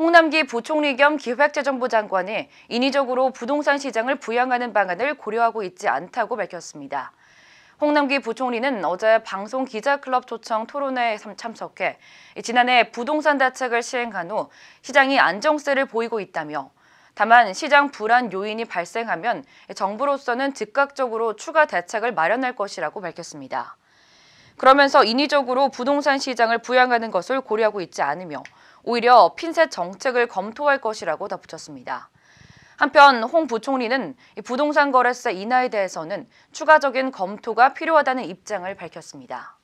홍남기 부총리 겸 기획재정부 장관이 인위적으로 부동산 시장을 부양하는 방안을 고려하고 있지 않다고 밝혔습니다. 홍남기 부총리는 어제 방송 기자클럽 초청 토론회에 참석해 지난해 부동산 대책을 시행한 후 시장이 안정세를 보이고 있다며 다만 시장 불안 요인이 발생하면 정부로서는 즉각적으로 추가 대책을 마련할 것이라고 밝혔습니다. 그러면서 인위적으로 부동산 시장을 부양하는 것을 고려하고 있지 않으며 오히려 핀셋 정책을 검토할 것이라고 덧붙였습니다. 한편 홍 부총리는 부동산 거래세 인하에 대해서는 추가적인 검토가 필요하다는 입장을 밝혔습니다.